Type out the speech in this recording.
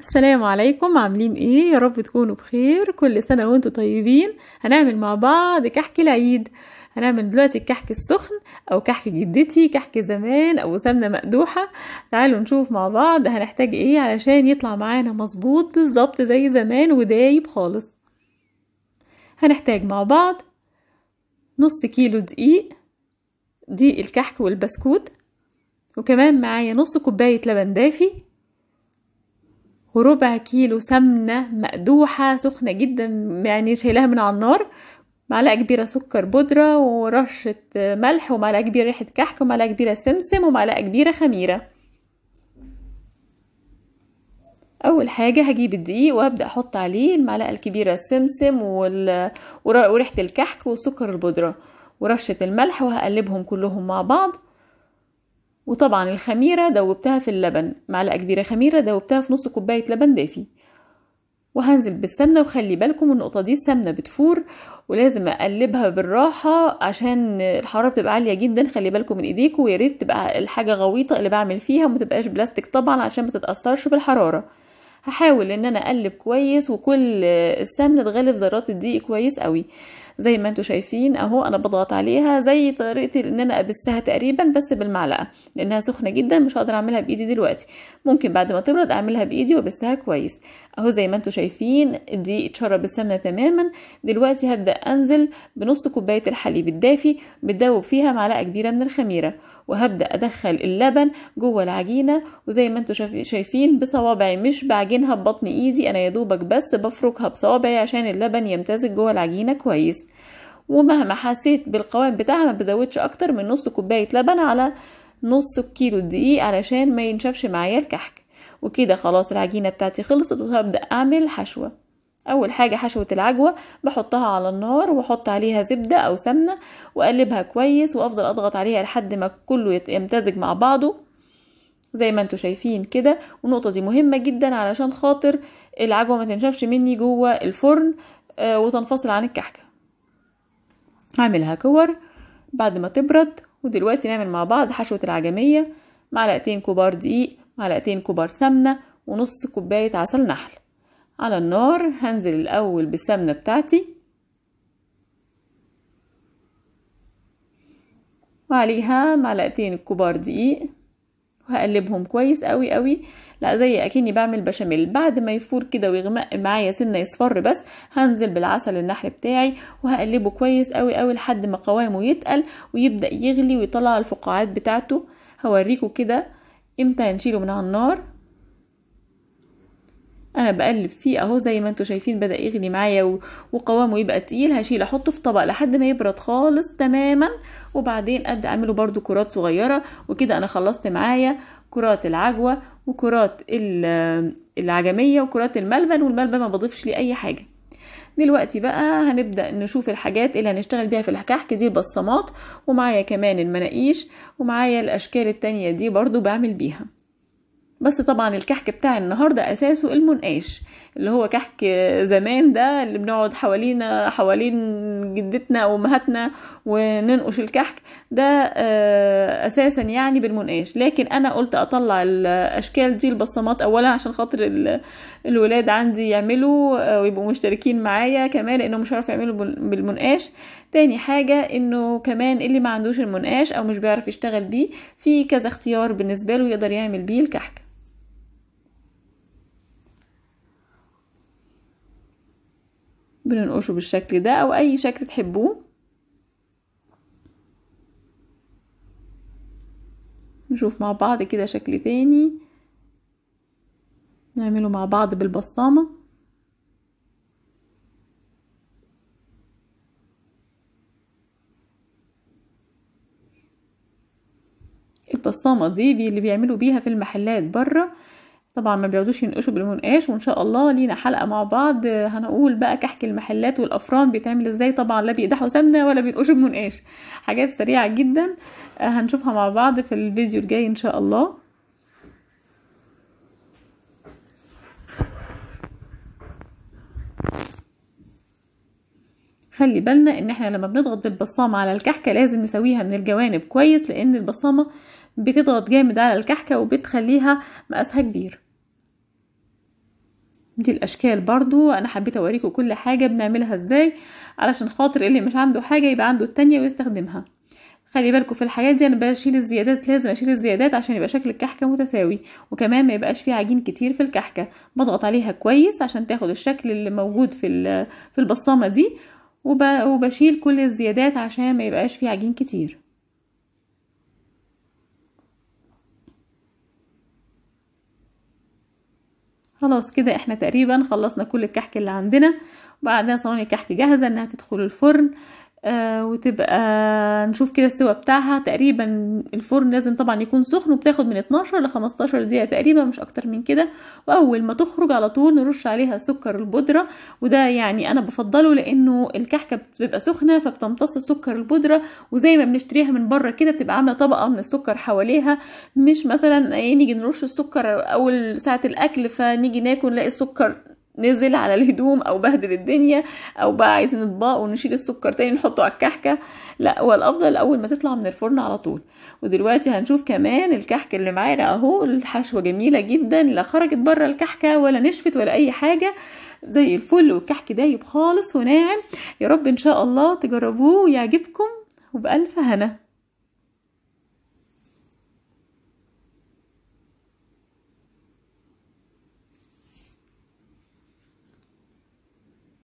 السلام عليكم عاملين ايه يا رب تكونوا بخير كل سنه وانتم طيبين هنعمل مع بعض كحك العيد هنعمل دلوقتي الكحك السخن او كحك جدتي كحك زمان او سمنه مقدوحه تعالوا نشوف مع بعض هنحتاج ايه علشان يطلع معانا مظبوط بالظبط زي زمان ودايب خالص هنحتاج مع بعض نص كيلو دقيق دي الكحك والبسكوت وكمان معايا نص كوبايه لبن دافي وربع كيلو سمنة مقدوحة سخنة جدا يعني شايلاها من على النار معلقة كبيرة سكر بودرة ورشة ملح ومعلقة كبيرة ريحة كحك ومعلقة كبيرة سمسم ومعلقة كبيرة خميرة اول حاجه هجيب الدقيق وابدا احط عليه المعلقه الكبيره السمسم وال... وريحه الكحك وسكر البودره ورشه الملح وهقلبهم كلهم مع بعض وطبعا الخميرة دوبتها في اللبن معلقة كبيرة خميرة دوبتها في نص كوباية لبن دافي وهنزل بالسمنة وخلي بالكم النقطة دي السمنة بتفور ولازم أقلبها بالراحة عشان الحرارة بتبقى عالية جدا خلي بالكم من ايديكم ويا ريت تبقى الحاجة غويطة اللي بعمل فيها ومتبقاش بلاستيك طبعا عشان ما تتأثرش بالحرارة هحاول ان انا اقلب كويس وكل السمنة تغلف ذرات الدقيق كويس قوي زي ما انتم شايفين اهو انا بضغط عليها زي طريقتي ان انا ابسها تقريبا بس بالمعلقه لانها سخنه جدا مش هقدر اعملها بايدي دلوقتي ممكن بعد ما تبرد اعملها بايدي وابسها كويس اهو زي ما انتم شايفين دي اتشرب السمنه تماما دلوقتي هبدا انزل بنص كوبايه الحليب الدافي بتدوب فيها معلقه كبيره من الخميره وهبدا ادخل اللبن جوه العجينه وزي ما انتم شايفين بصوابعي مش بعجنها ببطن ايدي انا يا دوبك بس بفركها بصوابعي عشان اللبن يمتزج جوه العجينه كويس ومهما حسيت بالقوام بتاعها ما بزودش اكتر من نص كوبايه لبن على نص كيلو دقيق علشان ما ينشفش معايا الكحك وكده خلاص العجينه بتاعتي خلصت وهبدا اعمل حشوه اول حاجه حشوه العجوه بحطها على النار واحط عليها زبده او سمنه واقلبها كويس وافضل اضغط عليها لحد ما كله يمتزج مع بعضه زي ما انتوا شايفين كده والنقطة دي مهمة جدا علشان خاطر العجوة ما تنشفش مني جوه الفرن آه، وتنفصل عن الكحكة هعملها كور بعد ما تبرد ودلوقتي نعمل مع بعض حشوة العجمية معلقتين كبار دقيق معلقتين كبار سمنة ونص كوباية عسل نحل على النار هنزل الأول بالسمنة بتاعتي وعليها معلقتين كبار دقيق وهقلبهم كويس قوي قوي لا زي اكني بعمل بشاميل بعد ما يفور كده ويغمق معايا سنه يصفر بس هنزل بالعسل النحل بتاعي وهقلبه كويس قوي قوي لحد ما قوامه يتقل ويبدا يغلي ويطلع الفقاعات بتاعته هوريكم كده امتى هنشيله من على النار انا بقلب فيه اهو زي ما انتم شايفين بدا يغلي معايا وقوامه يبقى تقيل هشيل احطه في طبق لحد ما يبرد خالص تماما وبعدين ابدا اعمله برده كرات صغيره وكده انا خلصت معايا كرات العجوه وكرات العجميه وكرات الملبن والملبن ما بضيفش ليه اي حاجه دلوقتي بقى هنبدأ نشوف الحاجات اللي هنشتغل بيها في الكحك دي البصمات ومعايا كمان المناقيش ومعايا الأشكال التانية دي برضو بعمل بيها بس طبعا الكحك بتاع النهارده اساسه المنقاش اللي هو كحك زمان ده اللي بنقعد حوالينا حوالين جدتنا او امهاتنا وننقش الكحك ده آه، اساسا يعني بالمنقاش لكن انا قلت اطلع الاشكال دي البصمات اولا عشان خاطر الولاد عندي يعملوا آه، ويبقوا مشتركين معايا كمان لانهم مش عارف يعملوا بالمنقاش تاني حاجة انه كمان اللي ما عندوش المنقاش او مش بيعرف يشتغل بيه في كذا اختيار بالنسبة له يقدر يعمل بيه الكحك بننقشه بالشكل ده او اي شكل تحبوه نشوف مع بعض كده شكل تاني نعمله مع بعض بالبصامة البصامة دي اللي بيعملوا بيها في المحلات بره طبعا ما بيعودوش ينقشوا بالمنقاش وان شاء الله لينا حلقه مع بعض هنقول بقى كحك المحلات والافران بيتعمل ازاي طبعا لا بيقدحوا سمنه ولا بينقشوا بمنقاش حاجات سريعه جدا آه، هنشوفها مع بعض في الفيديو الجاي ان شاء الله خلي بالنا ان احنا لما بنضغط بالبصامه على الكحكه لازم نسويها من الجوانب كويس لان البصامه بتضغط جامد على الكحكه وبتخليها مقاسها كبير دي الاشكال برضو انا حبيت اوريكم كل حاجه بنعملها ازاي علشان خاطر اللي مش عنده حاجه يبقى عنده التانية ويستخدمها خلي بالكم في الحاجات دي انا بشيل الزيادات لازم اشيل الزيادات عشان يبقى شكل الكحكه متساوي وكمان ما يبقاش فيه عجين كتير في الكحكه بضغط عليها كويس عشان تاخد الشكل اللي موجود في في البصامه دي وبشيل كل الزيادات عشان ما يبقاش فيه عجين كتير خلاص كده احنا تقريبا خلصنا كل الكحك اللي عندنا وبعدها صواني كحك جاهزه انها تدخل الفرن آه، وتبقى نشوف كده السوا بتاعها تقريبا الفرن لازم طبعا يكون سخن وبتاخد من 12 ل 15 دقيقه تقريبا مش اكتر من كده واول ما تخرج على طول نرش عليها سكر البودره وده يعني انا بفضله لانه الكحكه بتبقى سخنه فبتمتص سكر البودره وزي ما بنشتريها من بره كده بتبقى عامله طبقه من السكر حواليها مش مثلا نيجي نرش السكر اول ساعه الاكل فنيجي ناكل نلاقي السكر نزل على الهدوم او بهدل الدنيا او بقى عايزين اطباق ونشيل السكر تاني نحطه على الكحكه لا هو الافضل اول ما تطلع من الفرن على طول ودلوقتي هنشوف كمان الكحك اللي معانا اهو الحشوه جميله جدا لا خرجت بره الكحكه ولا نشفت ولا اي حاجه زي الفل والكحك دايب خالص وناعم يا رب ان شاء الله تجربوه ويعجبكم وبالف هنا